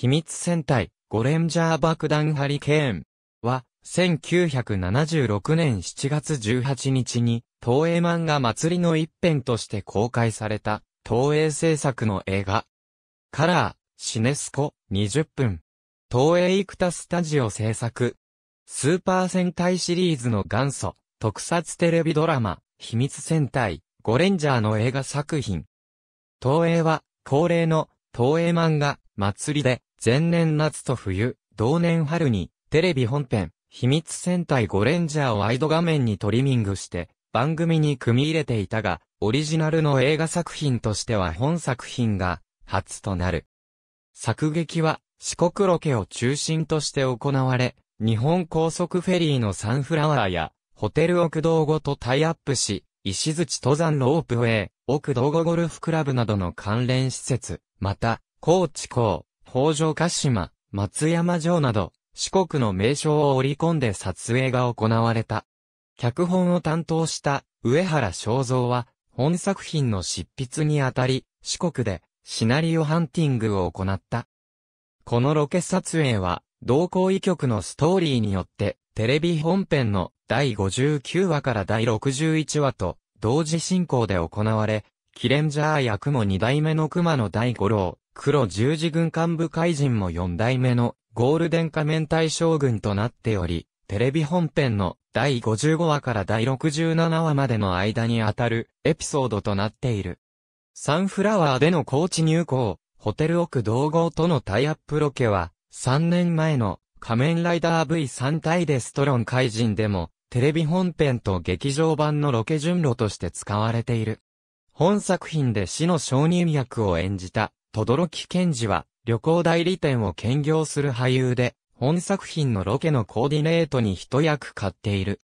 秘密戦隊、ゴレンジャー爆弾ハリケーンは、1976年7月18日に、東映漫画祭りの一編として公開された、東映制作の映画。カラー、シネスコ、20分。東映イクタスタジオ制作。スーパー戦隊シリーズの元祖、特撮テレビドラマ、秘密戦隊、ゴレンジャーの映画作品。東映は、恒例の、東映漫画、祭りで、前年夏と冬、同年春に、テレビ本編、秘密戦隊ゴレンジャーをワイド画面にトリミングして、番組に組み入れていたが、オリジナルの映画作品としては本作品が、初となる。作劇は、四国ロケを中心として行われ、日本高速フェリーのサンフラワーや、ホテル奥道後とタイアップし、石槌登山ロープウェイ、奥道後ゴルフクラブなどの関連施設、また、高知港、北条鹿島、松山城など、四国の名称を織り込んで撮影が行われた。脚本を担当した上原正三は、本作品の執筆にあたり、四国でシナリオハンティングを行った。このロケ撮影は、同行医局のストーリーによって、テレビ本編の第59話から第61話と同時進行で行われ、キレンジャー役も二代目の熊野大五郎、黒十字軍幹部怪人も四代目のゴールデン仮面大将軍となっており、テレビ本編の第55話から第67話までの間にあたるエピソードとなっている。サンフラワーでの高知入港、ホテル奥同合とのタイアップロケは、3年前の仮面ライダー V3 体でストロン怪人でも、テレビ本編と劇場版のロケ順路として使われている。本作品で死の承認役を演じた、轟賢治は、旅行代理店を兼業する俳優で、本作品のロケのコーディネートに一役買っている。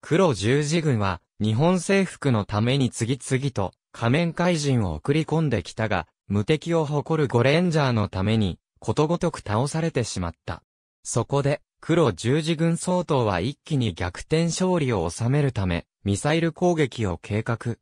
黒十字軍は、日本征服のために次々と、仮面怪人を送り込んできたが、無敵を誇るゴレンジャーのために、ことごとく倒されてしまった。そこで、黒十字軍総統は一気に逆転勝利を収めるため、ミサイル攻撃を計画。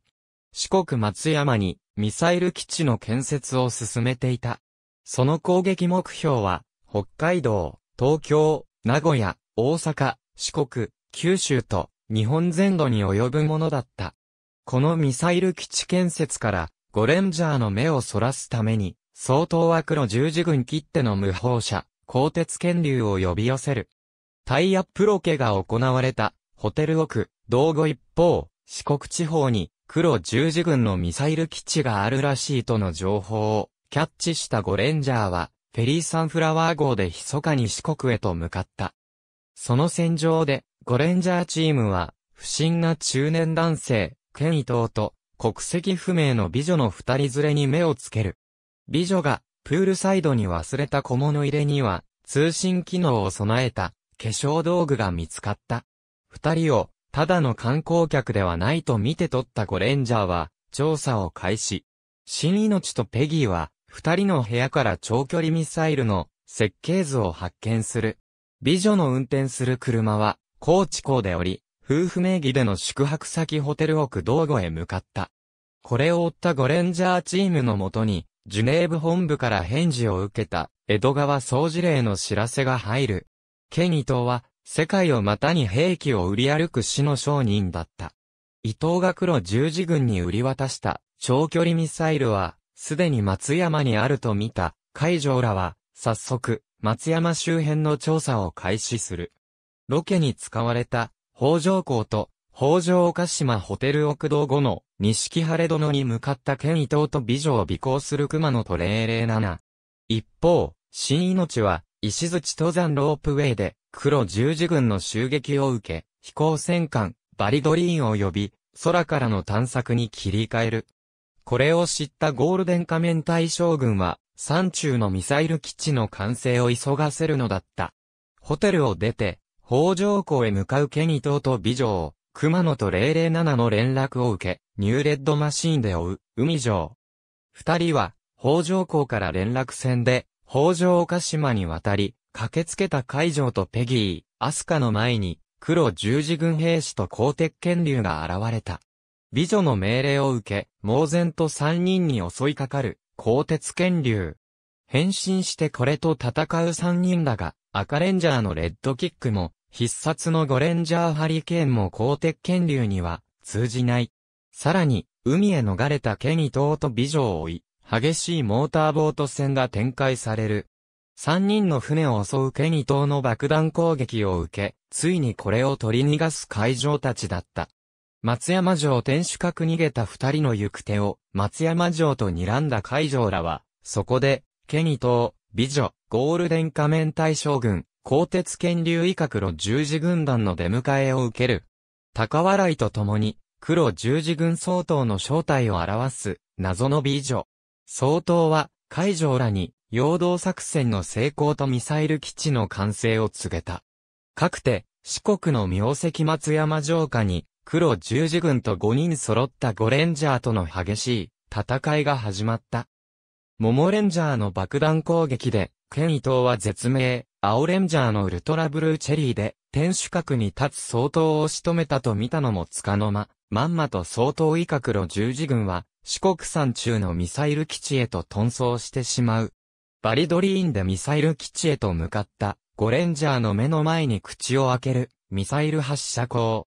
四国松山にミサイル基地の建設を進めていた。その攻撃目標は、北海道、東京、名古屋、大阪、四国、九州と日本全土に及ぶものだった。このミサイル基地建設からゴレンジャーの目をそらすために、相当は黒十字軍切手の無法者、鋼鉄剣流を呼び寄せる。タイアップロケが行われた、ホテル奥、道後一方、四国地方に黒十字軍のミサイル基地があるらしいとの情報をキャッチしたゴレンジャーは、フェリーサンフラワー号で密かに四国へと向かった。その戦場で、ゴレンジャーチームは、不審な中年男性、ケンイトウと、国籍不明の美女の二人連れに目をつける。美女が、プールサイドに忘れた小物入れには、通信機能を備えた、化粧道具が見つかった。二人を、ただの観光客ではないと見て取ったゴレンジャーは、調査を開始。新命とペギーは、二人の部屋から長距離ミサイルの設計図を発見する。美女の運転する車は、高知港でおり、夫婦名義での宿泊先ホテル奥道後へ向かった。これを追ったゴレンジャーチームのもとに、ジュネーブ本部から返事を受けた、江戸川総事令の知らせが入る。ケニトは、世界を股に兵器を売り歩く死の商人だった。伊藤が黒十字軍に売り渡した長距離ミサイルは、すでに松山にあると見た、海上らは、早速、松山周辺の調査を開始する。ロケに使われた、北条港と、北条岡島ホテル奥道後の、錦晴殿に向かった県伊藤と美女を尾行する熊野と零零七。一方、新命は、石槌登山ロープウェイで、黒十字軍の襲撃を受け、飛行戦艦、バリドリーンを呼び、空からの探索に切り替える。これを知ったゴールデン仮面大将軍は、山中のミサイル基地の完成を急がせるのだった。ホテルを出て、北条港へ向かうケニトと美女を、熊野と007の連絡を受け、ニューレッドマシーンで追う、海城。二人は、北条港から連絡船で、北条岡島に渡り、駆けつけた海上とペギー、アスカの前に、黒十字軍兵士と鋼鉄剣竜が現れた。美女の命令を受け、猛然と三人に襲いかかる、鋼鉄剣竜。変身してこれと戦う三人だが、赤レンジャーのレッドキックも、必殺のゴレンジャーハリケーンも鋼鉄剣竜には、通じない。さらに、海へ逃れたケニトと美女を追い、激しいモーターボート戦が展開される。三人の船を襲うケニ島の爆弾攻撃を受け、ついにこれを取り逃がす海上たちだった。松山城天守閣逃げた二人の行く手を松山城と睨んだ海上らは、そこで、ケニ島、美女、ゴールデン仮面大将軍、鋼鉄剣流威嚇路十字軍団の出迎えを受ける。高笑いとともに、黒十字軍総統の正体を表す、謎の美女。総統は、海上らに、陽動作戦の成功とミサイル基地の完成を告げた。かくて、四国の明石松山城下に、黒十字軍と5人揃った5レンジャーとの激しい戦いが始まった。桃レンジャーの爆弾攻撃で、剣伊藤は絶命、青レンジャーのウルトラブルーチェリーで、天守閣に立つ総統を仕留めたと見たのもつかの間、まんまと総統以下黒十字軍は、四国山中のミサイル基地へと遁走してしまう。バリドリーンでミサイル基地へと向かった、ゴレンジャーの目の前に口を開ける、ミサイル発射口。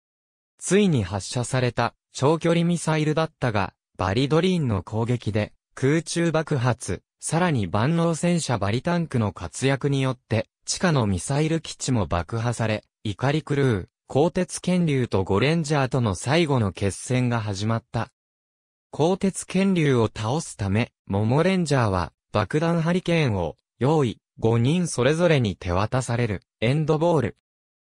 ついに発射された、長距離ミサイルだったが、バリドリーンの攻撃で、空中爆発、さらに万能戦車バリタンクの活躍によって、地下のミサイル基地も爆破され、怒り狂う、鋼鉄剣竜とゴレンジャーとの最後の決戦が始まった。鋼鉄剣竜を倒すため、モモレンジャーは、爆弾ハリケーンを用意、5人それぞれに手渡されるエンドボール。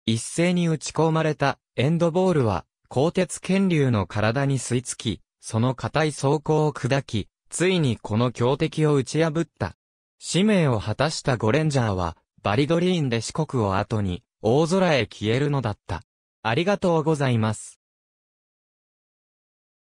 一斉に打ち込まれたエンドボールは、鋼鉄剣流の体に吸い付き、その硬い装甲を砕き、ついにこの強敵を打ち破った。使命を果たしたゴレンジャーは、バリドリーンで四国を後に、大空へ消えるのだった。ありがとうございます。